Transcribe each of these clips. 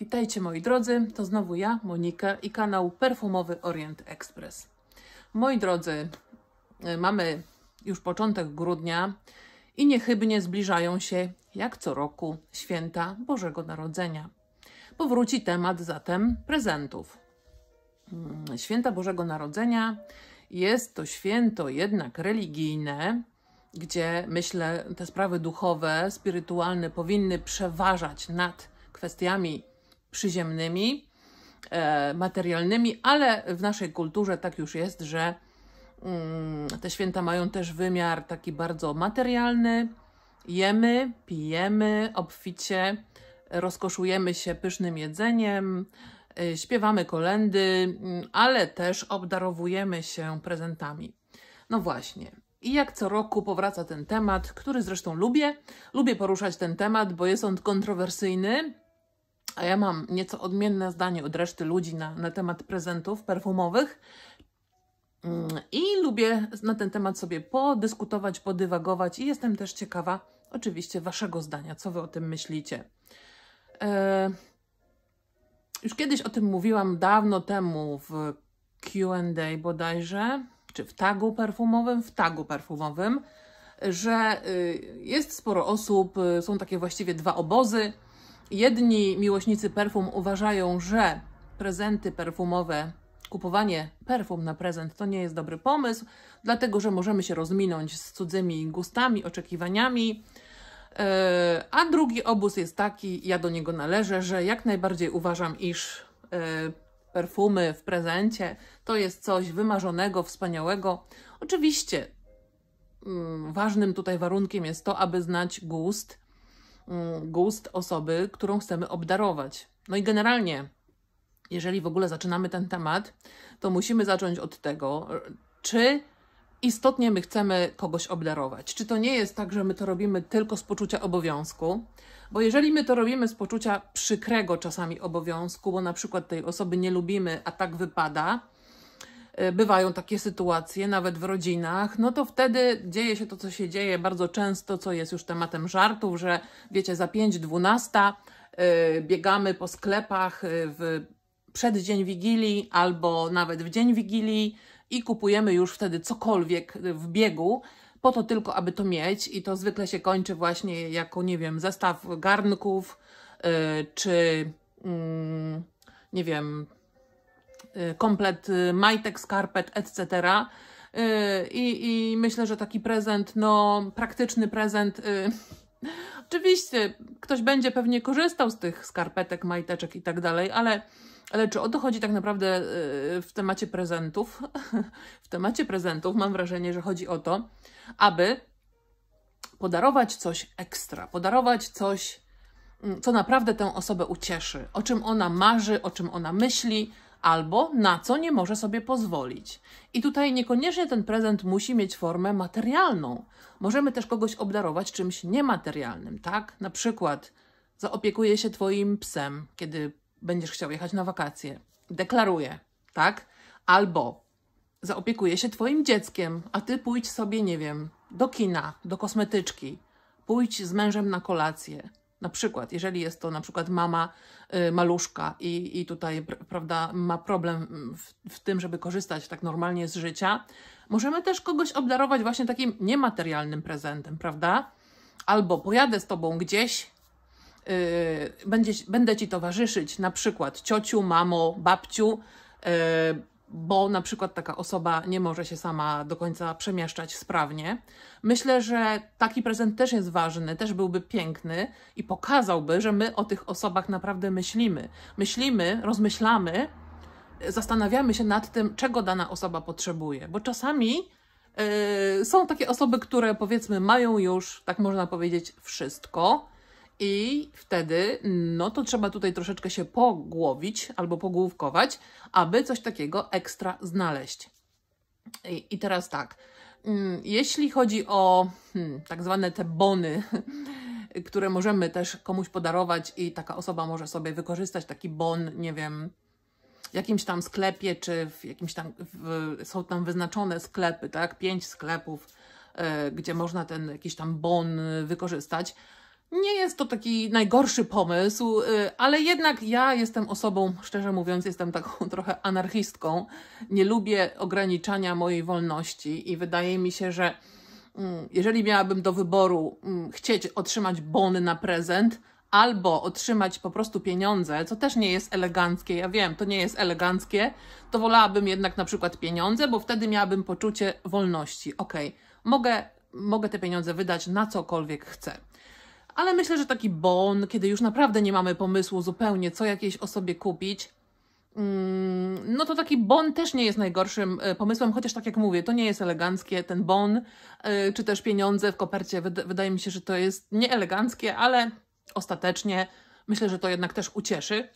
Witajcie moi drodzy, to znowu ja, Monika i kanał Perfumowy Orient Express. Moi drodzy, y, mamy już początek grudnia i niechybnie zbliżają się, jak co roku, święta Bożego Narodzenia. Powróci temat zatem prezentów. Mm, święta Bożego Narodzenia jest to święto jednak religijne, gdzie myślę te sprawy duchowe, spirytualne powinny przeważać nad kwestiami przyziemnymi, e, materialnymi, ale w naszej kulturze tak już jest, że mm, te święta mają też wymiar taki bardzo materialny. Jemy, pijemy obficie, rozkoszujemy się pysznym jedzeniem, e, śpiewamy kolendy, mm, ale też obdarowujemy się prezentami. No właśnie. I jak co roku powraca ten temat, który zresztą lubię. Lubię poruszać ten temat, bo jest on kontrowersyjny, a ja mam nieco odmienne zdanie od reszty ludzi na, na temat prezentów perfumowych. Mm, I lubię na ten temat sobie podyskutować, podywagować i jestem też ciekawa oczywiście Waszego zdania, co Wy o tym myślicie. E, już kiedyś o tym mówiłam dawno temu w Q&A bodajże, czy w tagu perfumowym, w tagu perfumowym, że y, jest sporo osób, y, są takie właściwie dwa obozy – Jedni miłośnicy perfum uważają, że prezenty perfumowe, kupowanie perfum na prezent to nie jest dobry pomysł, dlatego że możemy się rozminąć z cudzymi gustami, oczekiwaniami. E, a drugi obóz jest taki, ja do niego należę, że jak najbardziej uważam, iż e, perfumy w prezencie to jest coś wymarzonego, wspaniałego. Oczywiście mm, ważnym tutaj warunkiem jest to, aby znać gust Y, gust osoby, którą chcemy obdarować. No i generalnie, jeżeli w ogóle zaczynamy ten temat, to musimy zacząć od tego, czy istotnie my chcemy kogoś obdarować. Czy to nie jest tak, że my to robimy tylko z poczucia obowiązku? Bo jeżeli my to robimy z poczucia przykrego czasami obowiązku, bo na przykład tej osoby nie lubimy, a tak wypada, Y, bywają takie sytuacje, nawet w rodzinach, no to wtedy dzieje się to, co się dzieje bardzo często, co jest już tematem żartów, że wiecie, za 5-12 y, biegamy po sklepach y, w przeddzień Wigilii albo nawet w dzień Wigilii i kupujemy już wtedy cokolwiek w biegu, po to tylko, aby to mieć i to zwykle się kończy właśnie jako, nie wiem, zestaw garnków czy, mm, nie wiem, Y, komplet y, majtek, skarpet, etc. Y, I, I, myślę, że taki prezent, no praktyczny prezent. Oczywiście ktoś będzie pewnie korzystał z tych skarpetek, majteczek i tak dalej, ale, ale czy o to chodzi tak naprawdę w temacie prezentów? W temacie prezentów mam wrażenie, że chodzi o to, aby podarować coś ekstra, podarować coś, mm, co naprawdę tę osobę ucieszy, o czym ona marzy, o czym ona myśli, albo na co nie może sobie pozwolić. I tutaj niekoniecznie ten prezent musi mieć formę materialną. Możemy też kogoś obdarować czymś niematerialnym, tak? Na przykład zaopiekuję się Twoim psem, kiedy będziesz chciał jechać na wakacje. Deklaruję, tak? Albo zaopiekuję się Twoim dzieckiem, a Ty pójdź sobie, nie wiem, do kina, do kosmetyczki, pójdź z mężem na kolację. Na przykład, jeżeli jest to na przykład mama y, maluszka i, i tutaj prawda, ma problem w, w tym, żeby korzystać tak normalnie z życia, możemy też kogoś obdarować właśnie takim niematerialnym prezentem, prawda? Albo pojadę z tobą gdzieś, y, będzie, będę ci towarzyszyć, na przykład ciociu, mamo, babciu, yy, bo na przykład taka osoba nie może się sama do końca przemieszczać sprawnie. Myślę, że taki prezent też jest ważny, też byłby piękny i pokazałby, że my o tych osobach naprawdę myślimy. Myślimy, rozmyślamy, zastanawiamy się nad tym, czego dana osoba potrzebuje, bo czasami y, są takie osoby, które powiedzmy mają już, tak można powiedzieć, wszystko, i wtedy, no to trzeba tutaj troszeczkę się pogłowić albo pogłówkować, aby coś takiego ekstra znaleźć. I, i teraz tak, mm, jeśli chodzi o hmm, tak zwane te bony, które możemy też komuś podarować i taka osoba może sobie wykorzystać taki bon, nie wiem, w jakimś tam sklepie, czy w jakimś tam, w, są tam wyznaczone sklepy, tak, pięć sklepów, y, gdzie można ten jakiś tam bon y, wykorzystać. Nie jest to taki najgorszy pomysł, y, ale jednak ja jestem osobą, szczerze mówiąc, jestem taką trochę anarchistką. Nie lubię ograniczania mojej wolności i wydaje mi się, że mm, jeżeli miałabym do wyboru mm, chcieć otrzymać bony na prezent, albo otrzymać po prostu pieniądze, co też nie jest eleganckie, ja wiem, to nie jest eleganckie, to wolałabym jednak na przykład pieniądze, bo wtedy miałabym poczucie wolności. Ok, mogę, mogę te pieniądze wydać na cokolwiek chcę ale myślę, że taki bon, kiedy już naprawdę nie mamy pomysłu zupełnie, co jakiejś osobie kupić, mm, no to taki bon też nie jest najgorszym e, pomysłem, chociaż tak jak mówię, to nie jest eleganckie, ten bon, e, czy też pieniądze w kopercie, wydaje mi się, że to jest nieeleganckie, ale ostatecznie myślę, że to jednak też ucieszy.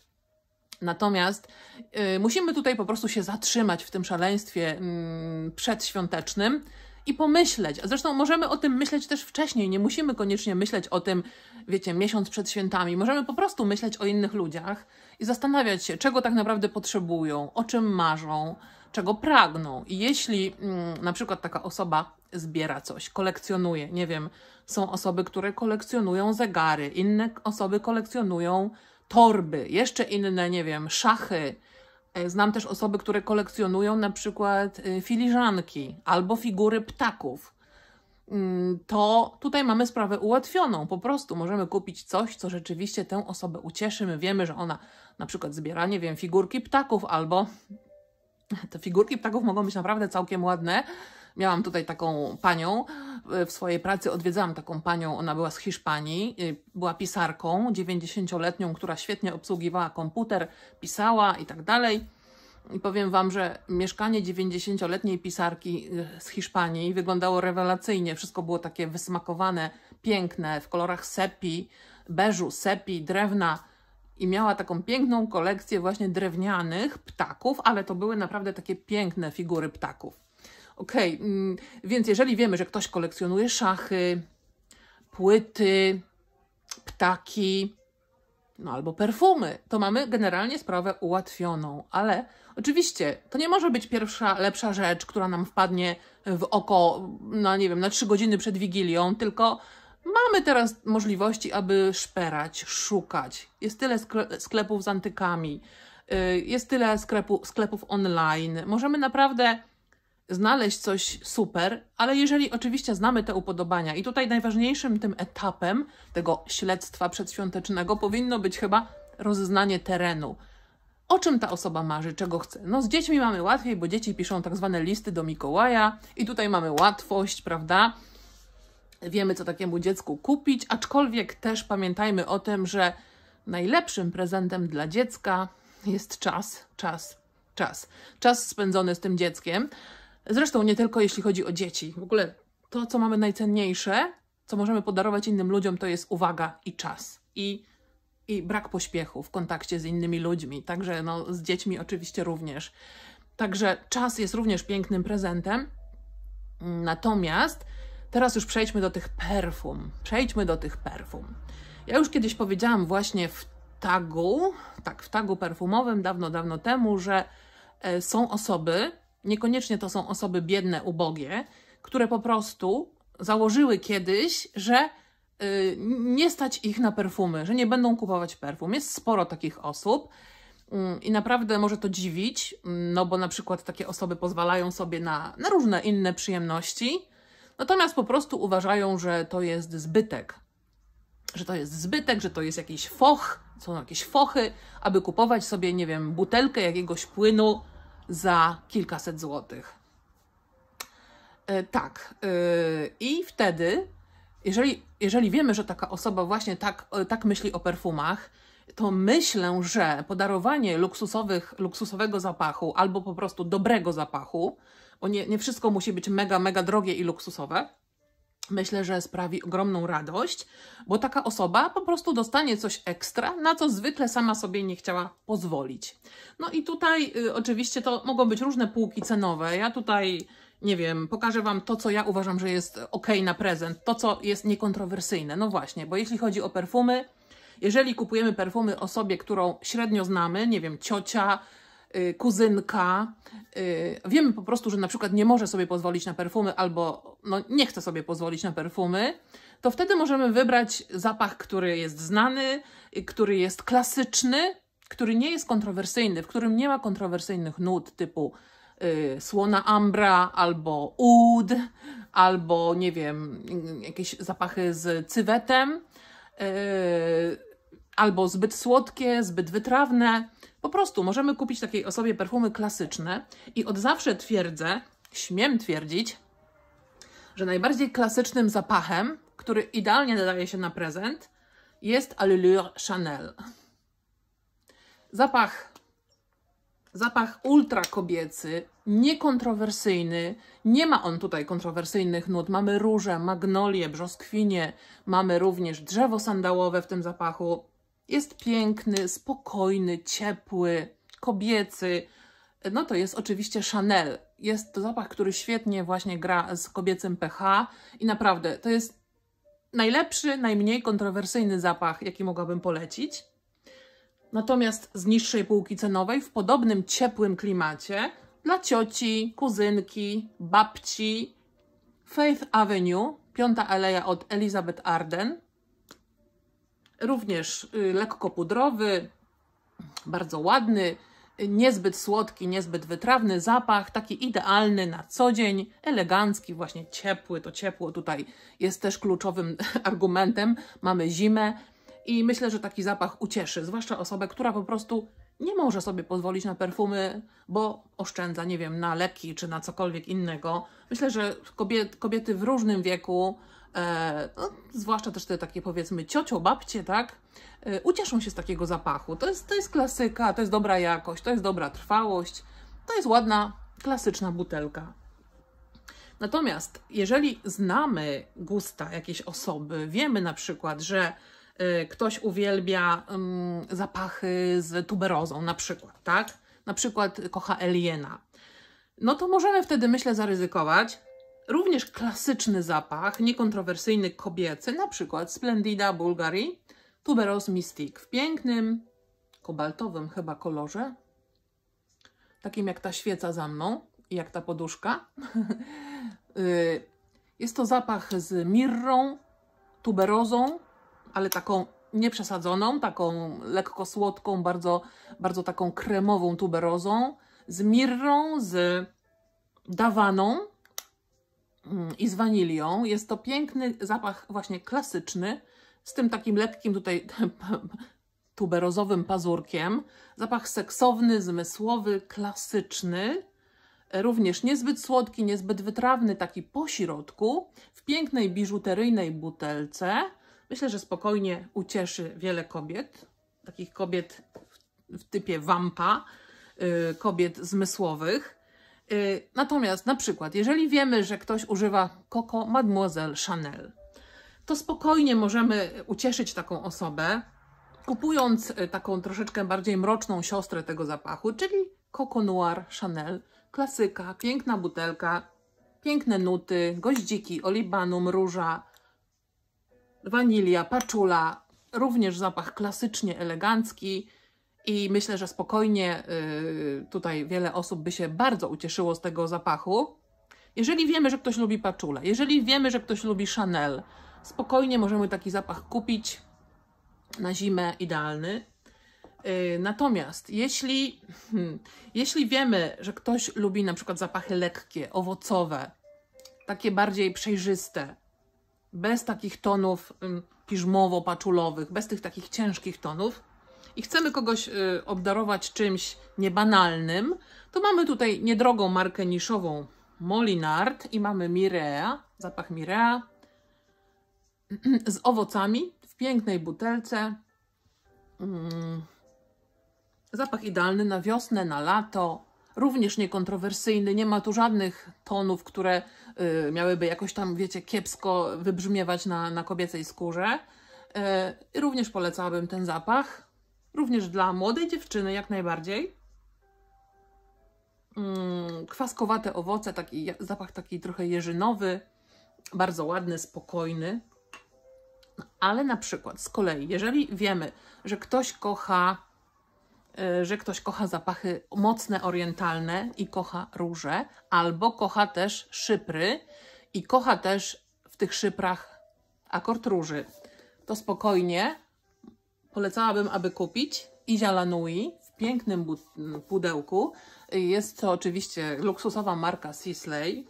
Natomiast e, musimy tutaj po prostu się zatrzymać w tym szaleństwie mm, przedświątecznym, i pomyśleć. A zresztą możemy o tym myśleć też wcześniej, nie musimy koniecznie myśleć o tym, wiecie, miesiąc przed świętami. Możemy po prostu myśleć o innych ludziach i zastanawiać się, czego tak naprawdę potrzebują, o czym marzą, czego pragną. I jeśli mm, na przykład taka osoba zbiera coś, kolekcjonuje, nie wiem, są osoby, które kolekcjonują zegary, inne osoby kolekcjonują torby, jeszcze inne, nie wiem, szachy, E, znam też osoby, które kolekcjonują na przykład y, filiżanki albo figury ptaków. Mm, to tutaj mamy sprawę ułatwioną. Po prostu możemy kupić coś, co rzeczywiście tę osobę ucieszy. My wiemy, że ona na przykład zbiera, nie wiem, figurki ptaków albo te figurki ptaków mogą być naprawdę całkiem ładne Miałam tutaj taką panią e, w swojej pracy, odwiedzałam taką panią, ona była z Hiszpanii, e, była pisarką 90-letnią, która świetnie obsługiwała komputer, pisała i tak dalej. I powiem Wam, że mieszkanie 90-letniej pisarki e, z Hiszpanii wyglądało rewelacyjnie. Wszystko było takie wysmakowane, piękne, w kolorach sepi, beżu, sepi, drewna. I miała taką piękną kolekcję właśnie drewnianych ptaków, ale to były naprawdę takie piękne figury ptaków. Okej, okay, mm, więc jeżeli wiemy, że ktoś kolekcjonuje szachy, płyty, ptaki, no albo perfumy, to mamy generalnie sprawę ułatwioną, ale oczywiście to nie może być pierwsza lepsza rzecz, która nam wpadnie w oko, no nie wiem, na trzy godziny przed Wigilią, tylko mamy teraz możliwości, aby szperać, szukać. Jest tyle sklepów z antykami, y, jest tyle sklepu, sklepów online. Możemy naprawdę znaleźć coś super, ale jeżeli oczywiście znamy te upodobania, i tutaj najważniejszym tym etapem tego śledztwa przedświątecznego powinno być chyba rozeznanie terenu. O czym ta osoba marzy, czego chce? No, z dziećmi mamy łatwiej, bo dzieci piszą tak zwane listy do Mikołaja, i tutaj mamy łatwość, prawda? Wiemy, co takiemu dziecku kupić, aczkolwiek też pamiętajmy o tym, że najlepszym prezentem dla dziecka jest czas, czas, czas. Czas spędzony z tym dzieckiem. Zresztą nie tylko jeśli chodzi o dzieci. W ogóle to, co mamy najcenniejsze, co możemy podarować innym ludziom, to jest uwaga i czas. I, i brak pośpiechu w kontakcie z innymi ludźmi. Także no, z dziećmi oczywiście również. Także czas jest również pięknym prezentem. Natomiast teraz już przejdźmy do tych perfum. Przejdźmy do tych perfum. Ja już kiedyś powiedziałam właśnie w tagu, tak, w tagu perfumowym dawno, dawno temu, że e, są osoby, Niekoniecznie to są osoby biedne, ubogie, które po prostu założyły kiedyś, że y, nie stać ich na perfumy, że nie będą kupować perfum. Jest sporo takich osób mm, i naprawdę może to dziwić, mm, no bo na przykład takie osoby pozwalają sobie na, na różne inne przyjemności, natomiast po prostu uważają, że to jest zbytek, że to jest zbytek, że to jest jakiś foch, są jakieś fochy, aby kupować sobie, nie wiem, butelkę jakiegoś płynu za kilkaset złotych. E, tak. E, I wtedy, jeżeli, jeżeli wiemy, że taka osoba właśnie tak, e, tak myśli o perfumach, to myślę, że podarowanie luksusowych, luksusowego zapachu albo po prostu dobrego zapachu, bo nie, nie wszystko musi być mega, mega drogie i luksusowe, myślę, że sprawi ogromną radość, bo taka osoba po prostu dostanie coś ekstra, na co zwykle sama sobie nie chciała pozwolić. No i tutaj y, oczywiście to mogą być różne półki cenowe. Ja tutaj nie wiem, pokażę Wam to, co ja uważam, że jest ok na prezent, to, co jest niekontrowersyjne. No właśnie, bo jeśli chodzi o perfumy, jeżeli kupujemy perfumy osobie, którą średnio znamy, nie wiem, ciocia, Y, kuzynka. Y, wiemy po prostu, że na przykład nie może sobie pozwolić na perfumy albo no, nie chce sobie pozwolić na perfumy, to wtedy możemy wybrać zapach, który jest znany, y, który jest klasyczny, który nie jest kontrowersyjny, w którym nie ma kontrowersyjnych nut typu y, słona ambra albo oud, albo nie wiem, jakieś zapachy z cywetem, y, albo zbyt słodkie, zbyt wytrawne po prostu możemy kupić takiej osobie perfumy klasyczne i od zawsze twierdzę, śmiem twierdzić, że najbardziej klasycznym zapachem, który idealnie nadaje się na prezent, jest Allure Chanel. Zapach, zapach ultra kobiecy, niekontrowersyjny. Nie ma on tutaj kontrowersyjnych nut. Mamy róże, magnolie, brzoskwinie, mamy również drzewo sandałowe w tym zapachu. Jest piękny, spokojny, ciepły, kobiecy. No to jest oczywiście Chanel. Jest to zapach, który świetnie właśnie gra z kobiecym pH i naprawdę to jest najlepszy, najmniej kontrowersyjny zapach, jaki mogłabym polecić. Natomiast z niższej półki cenowej, w podobnym ciepłym klimacie, dla cioci, kuzynki, babci, Faith Avenue, piąta aleja od Elizabeth Arden, również y, lekko pudrowy, bardzo ładny, niezbyt słodki, niezbyt wytrawny zapach, taki idealny na co dzień, elegancki, właśnie ciepły, to ciepło tutaj jest też kluczowym argumentem. Mamy zimę i myślę, że taki zapach ucieszy, zwłaszcza osobę, która po prostu nie może sobie pozwolić na perfumy, bo oszczędza, nie wiem, na leki czy na cokolwiek innego. Myślę, że kobiet, kobiety w różnym wieku, e, no, zwłaszcza też te takie powiedzmy ciocio, babcie, tak, e, ucieszą się z takiego zapachu. To jest, to jest klasyka, to jest dobra jakość, to jest dobra trwałość, to jest ładna, klasyczna butelka. Natomiast jeżeli znamy gusta jakiejś osoby, wiemy na przykład, że Y, ktoś uwielbia zapachy z tuberozą na przykład, tak? Na przykład kocha Eliena. No to możemy wtedy, myślę, zaryzykować również klasyczny zapach, niekontrowersyjny kobiecy, na przykład Splendida Bulgari Tuberose Mystique w pięknym, kobaltowym chyba kolorze, takim jak ta świeca za mną i jak ta poduszka. Y, jest to zapach z mirrą, tuberozą, ale taką nieprzesadzoną, taką lekko słodką, bardzo, bardzo taką kremową tuberozą, z mirrą, z dawaną mm, i z wanilią. Jest to piękny zapach właśnie klasyczny, z tym takim lekkim tutaj tuberozowym pazurkiem. Zapach seksowny, zmysłowy, klasyczny, również niezbyt słodki, niezbyt wytrawny, taki po środku, w pięknej biżuteryjnej butelce, myślę, że spokojnie ucieszy wiele kobiet, takich kobiet w typie wampa, y, kobiet zmysłowych. Y, natomiast na przykład, jeżeli wiemy, że ktoś używa Coco Mademoiselle Chanel, to spokojnie możemy ucieszyć taką osobę, kupując y, taką troszeczkę bardziej mroczną siostrę tego zapachu, czyli Coco Noir Chanel, klasyka, piękna butelka, piękne nuty, goździki, olibanum, róża, wanilia, paczula, również zapach klasycznie elegancki i myślę, że spokojnie yy, tutaj wiele osób by się bardzo ucieszyło z tego zapachu. Jeżeli wiemy, że ktoś lubi paczulę, jeżeli wiemy, że ktoś lubi Chanel, spokojnie możemy taki zapach kupić na zimę, idealny. Y, natomiast jeśli, hmm, jeśli wiemy, że ktoś lubi na przykład zapachy lekkie, owocowe, takie bardziej przejrzyste, bez takich tonów piżmowo-paczulowych, bez tych takich ciężkich tonów i chcemy kogoś y, obdarować czymś niebanalnym, to mamy tutaj niedrogą markę niszową Molinard i mamy Mirea, zapach Mirea z owocami w pięknej butelce. Mm. Zapach idealny na wiosnę, na lato, również niekontrowersyjny, nie ma tu żadnych tonów, które y, miałyby jakoś tam, wiecie, kiepsko wybrzmiewać na, na kobiecej skórze. Y, również polecałabym ten zapach, również dla młodej dziewczyny jak najbardziej. Mm, kwaskowate owoce, taki zapach taki trochę jeżynowy, bardzo ładny, spokojny. Ale na przykład z kolei, jeżeli wiemy, że ktoś kocha E, że ktoś kocha zapachy mocne orientalne i kocha róże, albo kocha też szypry i kocha też w tych szyprach akord róży. To spokojnie polecałabym, aby kupić Izia Lanui w pięknym pudełku. Jest to oczywiście luksusowa marka Sisley.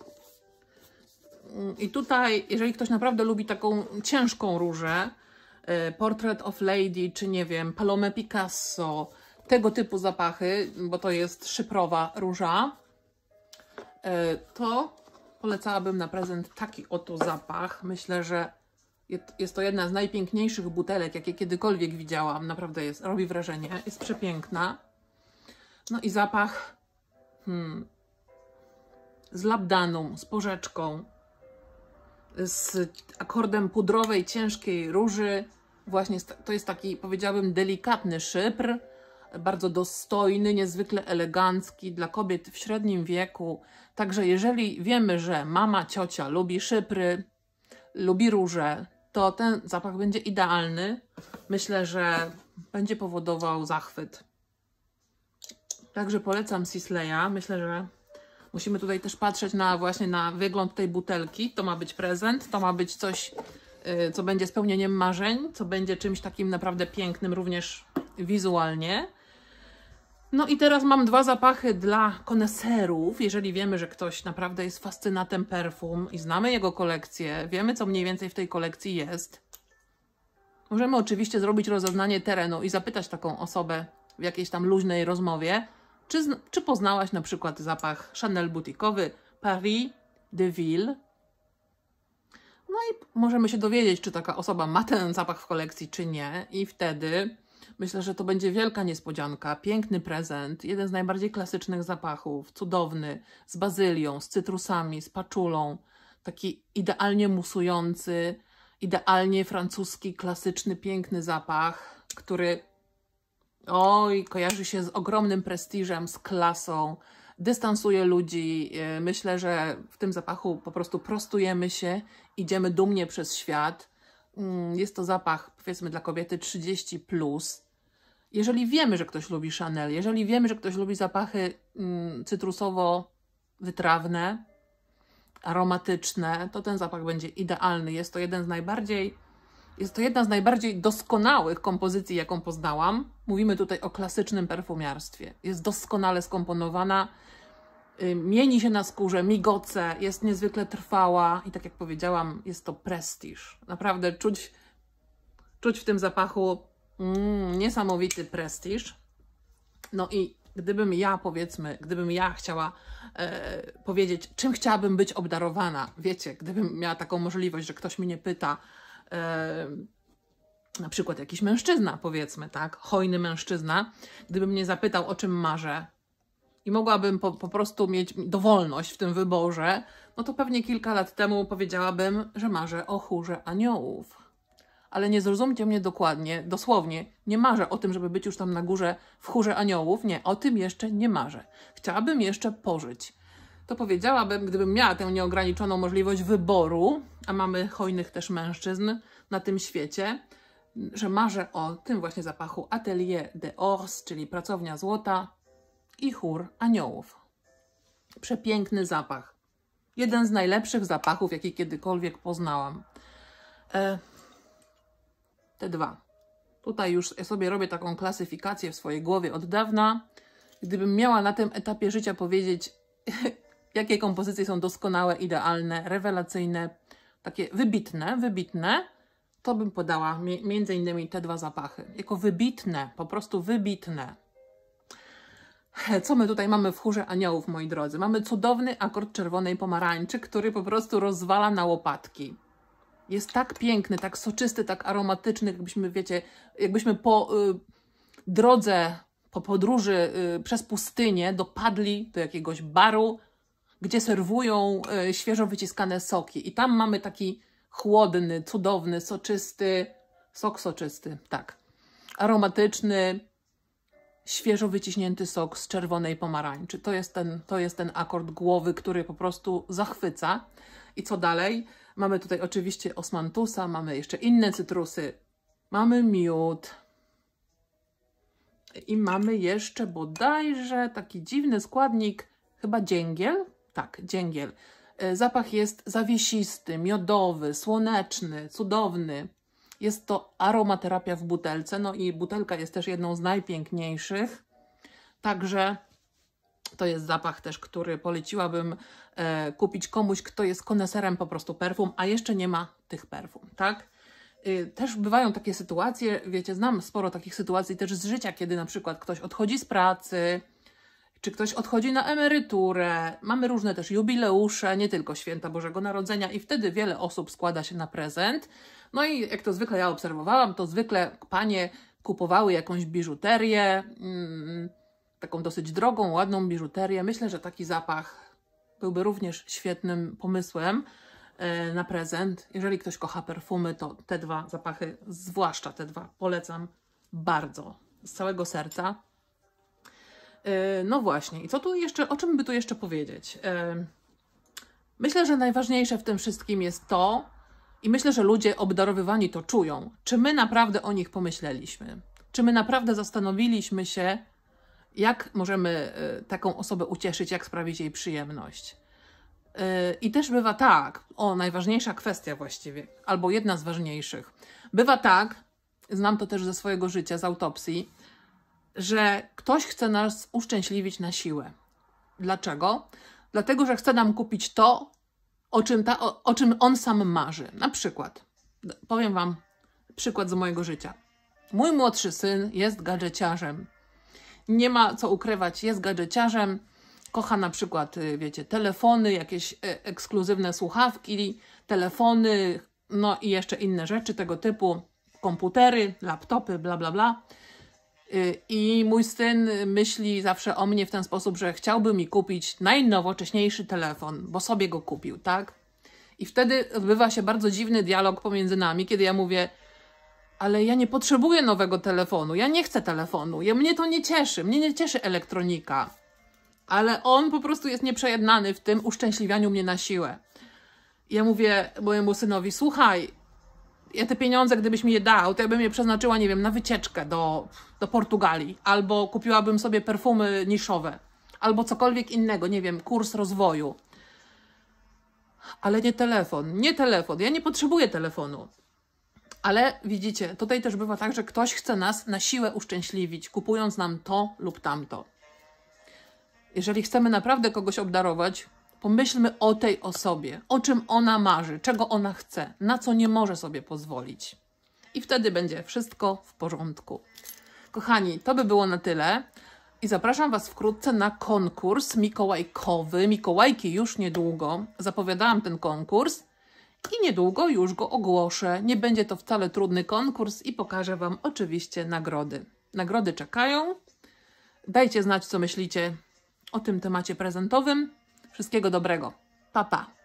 I tutaj, jeżeli ktoś naprawdę lubi taką ciężką różę, e, Portrait of Lady, czy nie wiem, Palome Picasso, tego typu zapachy, bo to jest szyprowa róża, e, to polecałabym na prezent taki oto zapach. Myślę, że jest to jedna z najpiękniejszych butelek, jakie kiedykolwiek widziałam. Naprawdę jest, robi wrażenie, jest przepiękna. No i zapach hmm, z labdaną, z porzeczką, z akordem pudrowej, ciężkiej róży. Właśnie to jest taki, powiedziałabym, delikatny szypr, bardzo dostojny, niezwykle elegancki dla kobiet w średnim wieku. Także jeżeli wiemy, że mama, ciocia lubi szypry, lubi róże, to ten zapach będzie idealny. Myślę, że będzie powodował zachwyt. Także polecam Sisleya. Myślę, że musimy tutaj też patrzeć na właśnie na wygląd tej butelki. To ma być prezent, to ma być coś, y, co będzie spełnieniem marzeń, co będzie czymś takim naprawdę pięknym również wizualnie. No i teraz mam dwa zapachy dla koneserów. Jeżeli wiemy, że ktoś naprawdę jest fascynatem perfum i znamy jego kolekcję, wiemy co mniej więcej w tej kolekcji jest, możemy oczywiście zrobić rozeznanie terenu i zapytać taką osobę w jakiejś tam luźnej rozmowie, czy, czy poznałaś na przykład zapach Chanel butikowy Paris de Ville. No i możemy się dowiedzieć, czy taka osoba ma ten zapach w kolekcji, czy nie. I wtedy Myślę, że to będzie wielka niespodzianka, piękny prezent, jeden z najbardziej klasycznych zapachów, cudowny, z bazylią, z cytrusami, z paczulą, taki idealnie musujący, idealnie francuski, klasyczny, piękny zapach, który oj, kojarzy się z ogromnym prestiżem, z klasą, dystansuje ludzi. Myślę, że w tym zapachu po prostu prostujemy się, idziemy dumnie przez świat, Mm, jest to zapach, powiedzmy dla kobiety 30+, plus. jeżeli wiemy, że ktoś lubi Chanel, jeżeli wiemy, że ktoś lubi zapachy mm, cytrusowo-wytrawne, aromatyczne, to ten zapach będzie idealny. Jest to jeden z najbardziej, jest to jedna z najbardziej doskonałych kompozycji, jaką poznałam. Mówimy tutaj o klasycznym perfumiarstwie. Jest doskonale skomponowana, Y, mieni się na skórze, migoce, jest niezwykle trwała i tak jak powiedziałam, jest to prestiż. Naprawdę czuć, czuć w tym zapachu mm, niesamowity prestiż. No i gdybym ja, powiedzmy, gdybym ja chciała e, powiedzieć, czym chciałabym być obdarowana, wiecie, gdybym miała taką możliwość, że ktoś mnie pyta, e, na przykład jakiś mężczyzna, powiedzmy, tak, hojny mężczyzna, gdyby mnie zapytał, o czym marzę, i mogłabym po, po prostu mieć dowolność w tym wyborze, no to pewnie kilka lat temu powiedziałabym, że marzę o chórze aniołów. Ale nie zrozumcie mnie dokładnie, dosłownie, nie marzę o tym, żeby być już tam na górze w chórze aniołów, nie, o tym jeszcze nie marzę. Chciałabym jeszcze pożyć. To powiedziałabym, gdybym miała tę nieograniczoną możliwość wyboru, a mamy hojnych też mężczyzn na tym świecie, że marzę o tym właśnie zapachu Atelier de Ors, czyli pracownia złota, i chór aniołów. Przepiękny zapach. Jeden z najlepszych zapachów, jaki kiedykolwiek poznałam. E, te dwa. Tutaj już sobie robię taką klasyfikację w swojej głowie od dawna. Gdybym miała na tym etapie życia powiedzieć, jakie kompozycje są doskonałe, idealne, rewelacyjne, takie wybitne, wybitne, to bym podała między innymi te dwa zapachy. Jako wybitne, po prostu wybitne co my tutaj mamy w chórze aniołów, moi drodzy? Mamy cudowny akord czerwonej pomarańczy, który po prostu rozwala na łopatki. Jest tak piękny, tak soczysty, tak aromatyczny, jakbyśmy, wiecie, jakbyśmy po y, drodze, po podróży y, przez pustynię dopadli do jakiegoś baru, gdzie serwują y, świeżo wyciskane soki. I tam mamy taki chłodny, cudowny, soczysty, sok soczysty, tak, aromatyczny, świeżo wyciśnięty sok z czerwonej pomarańczy. To jest ten, to jest ten akord głowy, który po prostu zachwyca. I co dalej? Mamy tutaj oczywiście osmantusa, mamy jeszcze inne cytrusy, mamy miód i mamy jeszcze bodajże taki dziwny składnik, chyba dzięgiel? Tak, dzięgiel. E, zapach jest zawiesisty, miodowy, słoneczny, cudowny. Jest to aromaterapia w butelce, no i butelka jest też jedną z najpiękniejszych. Także to jest zapach też, który poleciłabym e, kupić komuś, kto jest koneserem po prostu perfum, a jeszcze nie ma tych perfum, tak? Y, też bywają takie sytuacje, wiecie, znam sporo takich sytuacji też z życia, kiedy na przykład ktoś odchodzi z pracy, czy ktoś odchodzi na emeryturę. Mamy różne też jubileusze, nie tylko święta Bożego Narodzenia i wtedy wiele osób składa się na prezent. No i jak to zwykle ja obserwowałam, to zwykle panie kupowały jakąś biżuterię, mm, taką dosyć drogą, ładną biżuterię. Myślę, że taki zapach byłby również świetnym pomysłem e, na prezent. Jeżeli ktoś kocha perfumy, to te dwa zapachy, zwłaszcza te dwa, polecam bardzo, z całego serca. E, no właśnie, i co tu jeszcze, o czym by tu jeszcze powiedzieć? E, myślę, że najważniejsze w tym wszystkim jest to, i myślę, że ludzie obdarowywani to czują, czy my naprawdę o nich pomyśleliśmy, czy my naprawdę zastanowiliśmy się, jak możemy e, taką osobę ucieszyć, jak sprawić jej przyjemność. I też bywa tak, o najważniejsza kwestia właściwie, albo jedna z ważniejszych. Bywa tak, znam to też ze swojego życia, z autopsji, że ktoś chce nas uszczęśliwić na siłę. Dlaczego? Dlatego, że chce nam kupić to, o czym, ta, o, o czym on sam marzy. Na przykład, powiem Wam przykład z mojego życia. Mój młodszy syn jest gadżeciarzem. Nie ma co ukrywać, jest gadżeciarzem. Kocha na przykład, y, wiecie, telefony, jakieś y, ekskluzywne słuchawki, telefony, no i jeszcze inne rzeczy tego typu, komputery, laptopy, bla, bla, bla. Y, I mój syn myśli zawsze o mnie w ten sposób, że chciałby mi kupić najnowocześniejszy telefon, bo sobie go kupił, tak? I wtedy odbywa się bardzo dziwny dialog pomiędzy nami, kiedy ja mówię: Ale ja nie potrzebuję nowego telefonu, ja nie chcę telefonu, ja, mnie to nie cieszy, mnie nie cieszy elektronika. Ale on po prostu jest nieprzejednany w tym uszczęśliwianiu mnie na siłę. I ja mówię mojemu synowi: Słuchaj, ja te pieniądze, gdybyś mi je dał, to ja bym je przeznaczyła, nie wiem, na wycieczkę do, do Portugalii, albo kupiłabym sobie perfumy niszowe, albo cokolwiek innego, nie wiem, kurs rozwoju. Ale nie telefon, nie telefon. Ja nie potrzebuję telefonu. Ale widzicie, tutaj też bywa tak, że ktoś chce nas na siłę uszczęśliwić, kupując nam to lub tamto. Jeżeli chcemy naprawdę kogoś obdarować, Pomyślmy o tej osobie, o czym ona marzy, czego ona chce, na co nie może sobie pozwolić. I wtedy będzie wszystko w porządku. Kochani, to by było na tyle. I zapraszam Was wkrótce na konkurs mikołajkowy. Mikołajki już niedługo. Zapowiadałam ten konkurs i niedługo już go ogłoszę. Nie będzie to wcale trudny konkurs i pokażę Wam oczywiście nagrody. Nagrody czekają. Dajcie znać, co myślicie o tym temacie prezentowym. Wszystkiego dobrego. Pa, pa.